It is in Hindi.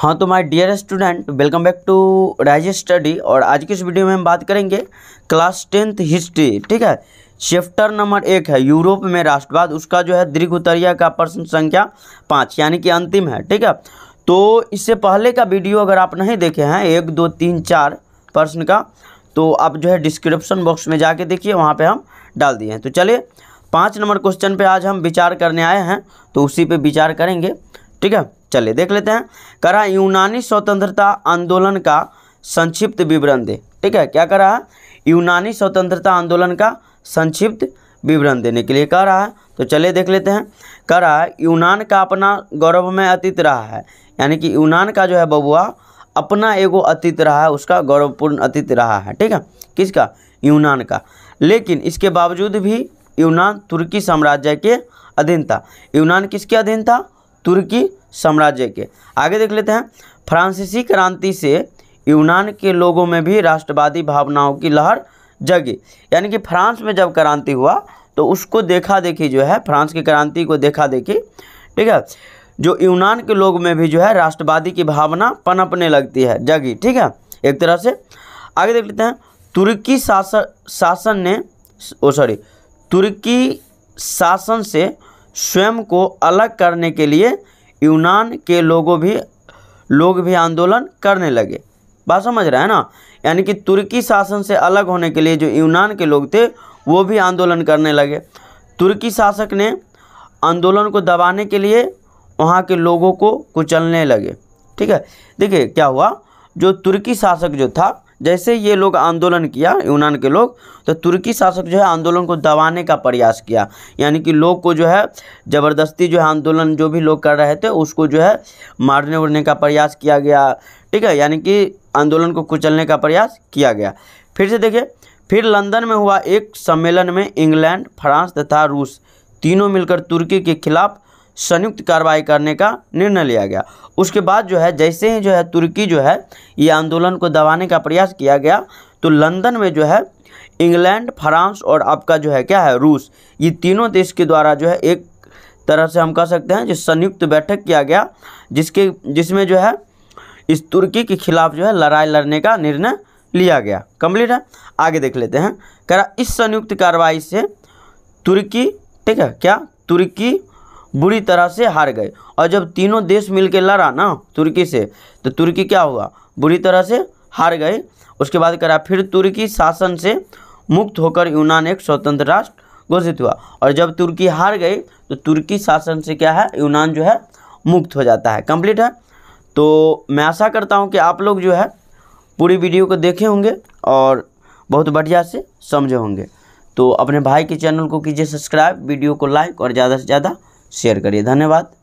हाँ तो my dear student welcome back to rise study और आज की इस वीडियो में हम बात करेंगे क्लास टेंथ हिस्ट्री ठीक है चैप्टर नंबर एक है यूरोप में राष्ट्रवाद उसका जो है दीर्घ उत्तरिया का प्रश्न संख्या पाँच यानी कि अंतिम है ठीक है तो इससे पहले का वीडियो अगर आप नहीं देखे हैं एक दो तीन चार प्रश्न का तो आप जो है डिस्क्रिप्शन बॉक्स में जाके देखिए वहाँ पर हम डाल दिए हैं तो चलिए पाँच नंबर क्वेश्चन पर आज हम विचार करने आए हैं तो उसी पर विचार करेंगे ठीक है चलिए देख लेते हैं करा यूनानी स्वतंत्रता आंदोलन का संक्षिप्त विवरण दे ठीक है क्या करा है यूनानी स्वतंत्रता आंदोलन का संक्षिप्त विवरण देने के लिए कह रहा है तो चलिए देख लेते हैं कह रहा है यूनान का अपना गौरवमय अतीत रहा है यानी कि यूनान का जो है बबुआ अपना एगो अतीत रहा है उसका गौरवपूर्ण अतीत रहा है ठीक है किसका यूनान का लेकिन इसके बावजूद भी यूनान तुर्की साम्राज्य के अधीन था यूनान किसके अधीन था तुर्की साम्राज्य के आगे देख लेते हैं फ्रांसीसी क्रांति से यूनान के लोगों में भी राष्ट्रवादी भावनाओं की लहर जगी यानी कि फ्रांस में जब क्रांति हुआ तो उसको देखा देखी जो है फ्रांस की क्रांति को देखा देखी ठीक है जो यूनान के लोग में भी जो है राष्ट्रवादी की भावना पनपने लगती है जगी ठीक है एक तरह से आगे देख लेते हैं तुर्की शासन शासन ने ओ सॉरी तुर्की शासन से स्वयं को अलग करने के लिए यूनान के लोगों भी लोग भी आंदोलन करने लगे बात समझ रहे हैं ना यानी कि तुर्की शासन से अलग होने के लिए जो यूनान के लोग थे वो भी आंदोलन करने लगे तुर्की शासक ने आंदोलन को दबाने के लिए वहाँ के लोगों को कुचलने लगे ठीक है देखिए क्या हुआ जो तुर्की शासक जो था जैसे ये लोग आंदोलन किया यूनान के लोग तो तुर्की शासक जो है आंदोलन को दबाने का प्रयास किया यानी कि लोग को जो है ज़बरदस्ती जो है आंदोलन जो भी लोग कर रहे थे उसको जो है मारने उड़ने का प्रयास किया गया ठीक है यानी कि आंदोलन को कुचलने का प्रयास किया गया फिर से देखिए फिर लंदन में हुआ एक सम्मेलन में इंग्लैंड फ्रांस तथा रूस तीनों मिलकर तुर्की के खिलाफ संयुक्त कार्रवाई करने का निर्णय लिया गया उसके बाद जो है जैसे ही जो है तुर्की जो है ये आंदोलन को दबाने का प्रयास किया गया तो लंदन में जो है इंग्लैंड फ्रांस और आपका जो है क्या है रूस ये तीनों देश के द्वारा जो है एक तरह से हम कह सकते हैं जो संयुक्त बैठक किया गया जिसके जिसमें जो है इस तुर्की के खिलाफ जो है लड़ाई लड़ने का निर्णय लिया गया कंप्लीट है आगे देख लेते हैं कह रहा इस संयुक्त कार्रवाई से तुर्की ठीक है क्या तुर्की बुरी तरह से हार गए और जब तीनों देश मिलकर लड़ा ना तुर्की से तो तुर्की क्या हुआ बुरी तरह से हार गए उसके बाद करा फिर तुर्की शासन से मुक्त होकर यूनान एक स्वतंत्र राष्ट्र घोषित हुआ और जब तुर्की हार गई तो तुर्की शासन से क्या है यूनान जो है मुक्त हो जाता है कंप्लीट है तो मैं आशा करता हूँ कि आप लोग जो है पूरी वीडियो को देखे होंगे और बहुत बढ़िया से समझे होंगे तो अपने भाई के चैनल को कीजिए सब्सक्राइब वीडियो को लाइक और ज़्यादा से ज़्यादा शेयर करिए धन्यवाद